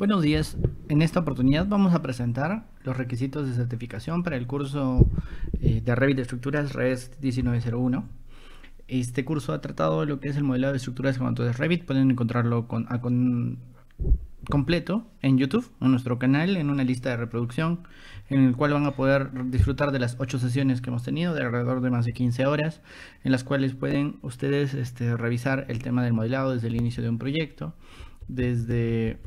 Buenos días. En esta oportunidad vamos a presentar los requisitos de certificación para el curso eh, de Revit de estructuras RES 1901. Este curso ha tratado lo que es el modelado de estructuras con cuanto Revit. Pueden encontrarlo con, completo en YouTube, en nuestro canal, en una lista de reproducción, en el cual van a poder disfrutar de las 8 sesiones que hemos tenido, de alrededor de más de 15 horas, en las cuales pueden ustedes este, revisar el tema del modelado desde el inicio de un proyecto, desde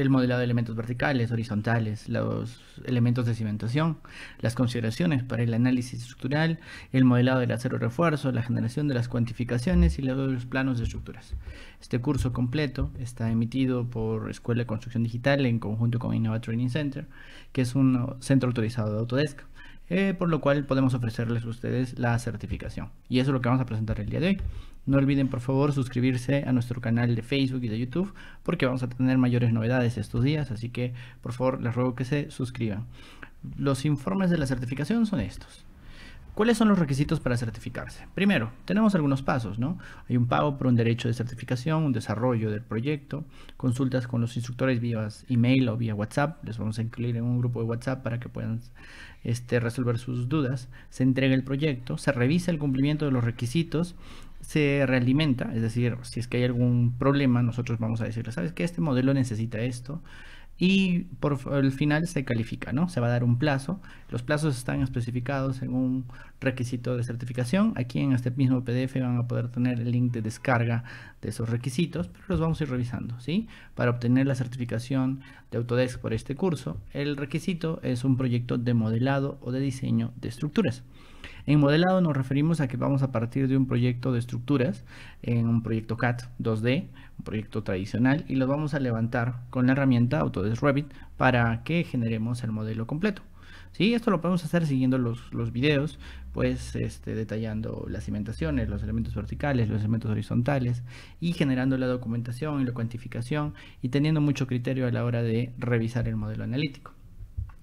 el modelado de elementos verticales, horizontales, los elementos de cimentación, las consideraciones para el análisis estructural, el modelado del acero refuerzo, la generación de las cuantificaciones y los planos de estructuras. Este curso completo está emitido por Escuela de Construcción Digital en conjunto con Innova Training Center, que es un centro autorizado de Autodesk. Eh, por lo cual podemos ofrecerles a ustedes la certificación. Y eso es lo que vamos a presentar el día de hoy. No olviden por favor suscribirse a nuestro canal de Facebook y de YouTube porque vamos a tener mayores novedades estos días, así que por favor les ruego que se suscriban. Los informes de la certificación son estos. ¿Cuáles son los requisitos para certificarse? Primero, tenemos algunos pasos, ¿no? Hay un pago por un derecho de certificación, un desarrollo del proyecto, consultas con los instructores vía email o vía WhatsApp, les vamos a incluir en un grupo de WhatsApp para que puedan este, resolver sus dudas, se entrega el proyecto, se revisa el cumplimiento de los requisitos, se realimenta, es decir, si es que hay algún problema, nosotros vamos a decirle, ¿sabes qué? Este modelo necesita esto, y por el final se califica, ¿no? Se va a dar un plazo. Los plazos están especificados en un requisito de certificación. Aquí en este mismo PDF van a poder tener el link de descarga de esos requisitos, pero los vamos a ir revisando, ¿sí? Para obtener la certificación de Autodesk por este curso, el requisito es un proyecto de modelado o de diseño de estructuras. En modelado nos referimos a que vamos a partir de un proyecto de estructuras, en un proyecto CAT 2D, un proyecto tradicional, y lo vamos a levantar con la herramienta Autodesk Revit para que generemos el modelo completo. Esto lo podemos hacer siguiendo los, los videos, pues este, detallando las cimentaciones, los elementos verticales, los elementos horizontales y generando la documentación y la cuantificación y teniendo mucho criterio a la hora de revisar el modelo analítico.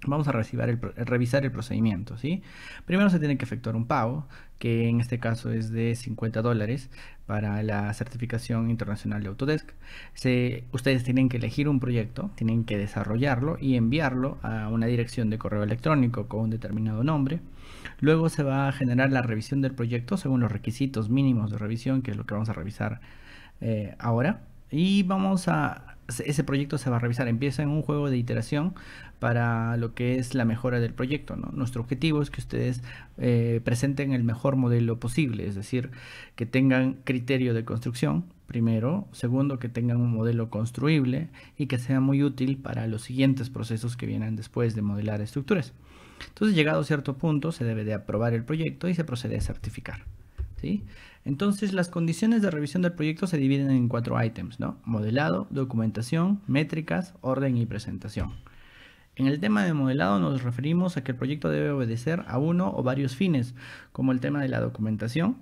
Vamos a revisar el, eh, revisar el procedimiento, ¿sí? Primero se tiene que efectuar un pago, que en este caso es de 50 dólares para la certificación internacional de Autodesk. Se, ustedes tienen que elegir un proyecto, tienen que desarrollarlo y enviarlo a una dirección de correo electrónico con un determinado nombre. Luego se va a generar la revisión del proyecto según los requisitos mínimos de revisión, que es lo que vamos a revisar eh, ahora. Y vamos a ese proyecto se va a revisar. Empieza en un juego de iteración para lo que es la mejora del proyecto. Nuestro objetivo es que ustedes eh, presenten el mejor modelo posible, es decir, que tengan criterio de construcción, primero, segundo, que tengan un modelo construible y que sea muy útil para los siguientes procesos que vienen después de modelar estructuras. Entonces, llegado a cierto punto, se debe de aprobar el proyecto y se procede a certificar. Entonces, las condiciones de revisión del proyecto se dividen en cuatro ítems, ¿no? Modelado, documentación, métricas, orden y presentación. En el tema de modelado nos referimos a que el proyecto debe obedecer a uno o varios fines, como el tema de la documentación,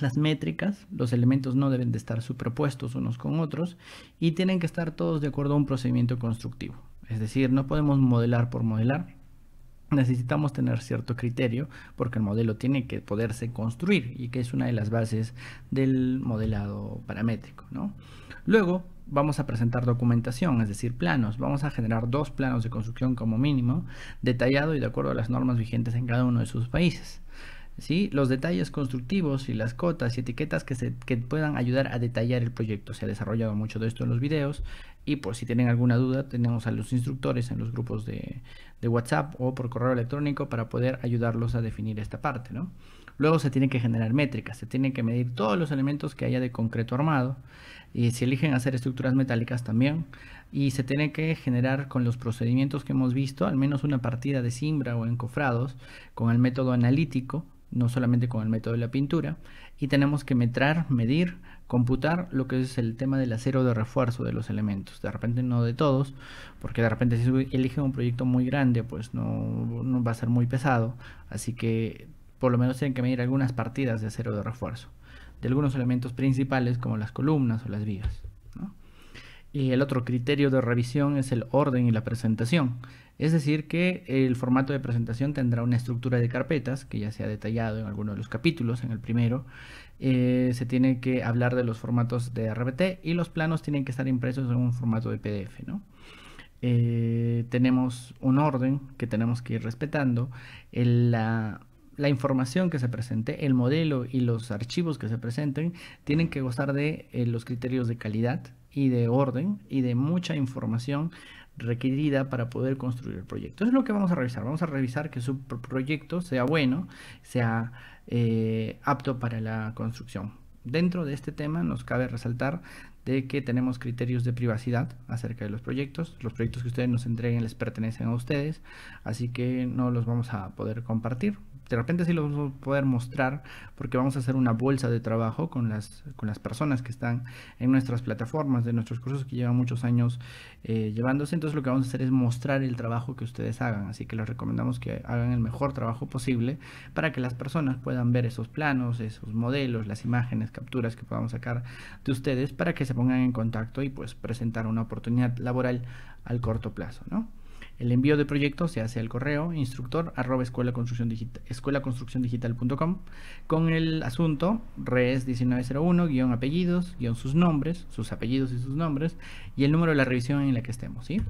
las métricas, los elementos no deben de estar superpuestos unos con otros y tienen que estar todos de acuerdo a un procedimiento constructivo. Es decir, no podemos modelar por modelar, necesitamos tener cierto criterio porque el modelo tiene que poderse construir y que es una de las bases del modelado paramétrico. Luego vamos a presentar documentación, es decir, planos. Vamos a generar dos planos de construcción como mínimo, detallado y de acuerdo a las normas vigentes en cada uno de sus países. ¿Sí? los detalles constructivos y las cotas y etiquetas que, que puedan ayudar a detallar el proyecto. Se ha desarrollado mucho de esto en los videos, y por si tienen alguna duda, tenemos a los instructores en los grupos de, WhatsApp o por correo electrónico para poder ayudarlos a definir esta parte. Luego se tienen que generar métricas, se tienen que medir todos los elementos que haya de concreto armado. Y si eligen hacer estructuras metálicas también. Y se tiene que generar con los procedimientos que hemos visto, al menos una partida de simbra o encofrados con el método analítico no solamente con el método de la pintura, y tenemos que metrar, medir, computar lo que es el tema del acero de refuerzo de los elementos. De repente no de todos, porque de repente si eligen un proyecto muy grande, pues no, va a ser muy pesado, así que por lo menos tienen que medir algunas partidas de acero de refuerzo, de algunos elementos principales como las columnas o las vías. Y el otro criterio de revisión es el orden y la presentación. Es decir, que el formato de presentación tendrá una estructura de carpetas, que ya se ha detallado en alguno de los capítulos, en el primero. Eh, se tiene que hablar de los formatos de RBT y los planos tienen que estar impresos en un formato de PDF, eh, tenemos un orden que tenemos que ir respetando, la, información que se presente, el modelo y los archivos que se presenten tienen que gozar de eh, los criterios de calidad y de orden y de mucha información requerida para poder construir el proyecto. Eso es lo que vamos a revisar. Vamos a revisar que su proyecto sea bueno, sea eh, apto para la construcción. Dentro de este tema nos cabe resaltar de que tenemos criterios de privacidad acerca de los proyectos. Los proyectos que ustedes nos entreguen les pertenecen a ustedes, así que no los vamos a poder compartir de repente sí lo vamos a poder mostrar porque vamos a hacer una bolsa de trabajo con las, con las personas que están en nuestras plataformas, de nuestros cursos que llevan muchos años eh, llevándose. Entonces lo que vamos a hacer es mostrar el trabajo que ustedes hagan. Así que les recomendamos que hagan el mejor trabajo posible para que las personas puedan ver esos planos, esos modelos, las imágenes, capturas que podamos sacar de ustedes para que se pongan en contacto y pues presentar una oportunidad laboral al corto plazo, ¿no? El envío de proyectos se hace al correo instructor escuela construcción digital, con el asunto res 1901 guión apellidos guión sus nombres, sus apellidos y sus nombres y el número de la revisión en la que estemos, ¿sí?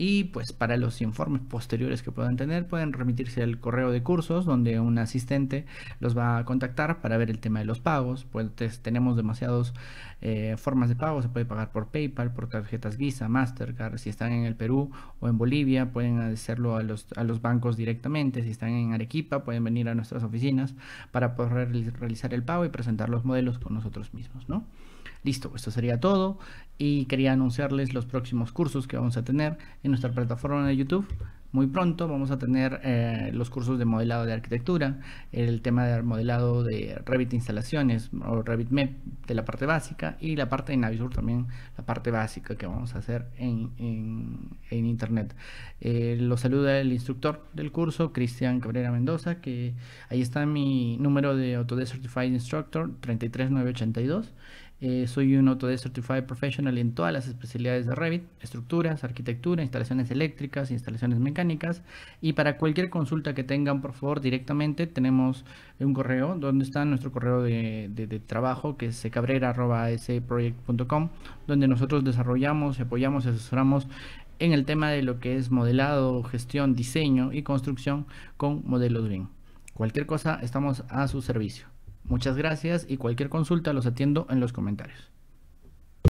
Y pues para los informes posteriores que puedan tener pueden remitirse al correo de cursos donde un asistente los va a contactar para ver el tema de los pagos. Pues tenemos demasiadas eh, formas de pago, se puede pagar por PayPal, por tarjetas Visa, Mastercard. Si están en el Perú o en Bolivia pueden hacerlo a los, a los bancos directamente. Si están en Arequipa pueden venir a nuestras oficinas para poder realizar el pago y presentar los modelos con nosotros mismos. ¿no? Listo, esto sería todo y quería anunciarles los próximos cursos que vamos a tener en nuestra plataforma de YouTube. Muy pronto vamos a tener eh, los cursos de modelado de arquitectura, el tema de modelado de Revit instalaciones o Revit Map de la parte básica y la parte de Navisur también, la parte básica que vamos a hacer en, internet. Eh, los saluda el instructor del curso, Cristian Cabrera Mendoza, que ahí está mi número de Autodesk Certified Instructor 33982. Eh, soy un Autodesk Certified Professional en todas las especialidades de Revit, estructuras, arquitectura, instalaciones eléctricas, instalaciones mecánicas. Y para cualquier consulta que tengan, por favor, directamente tenemos un correo donde está nuestro correo de, trabajo que es cabrera.sproject.com, donde nosotros desarrollamos, apoyamos y asesoramos en el tema de lo que es modelado, gestión, diseño y construcción con modelos Green. Cualquier cosa, estamos a su servicio. Muchas gracias y cualquier consulta los atiendo en los comentarios.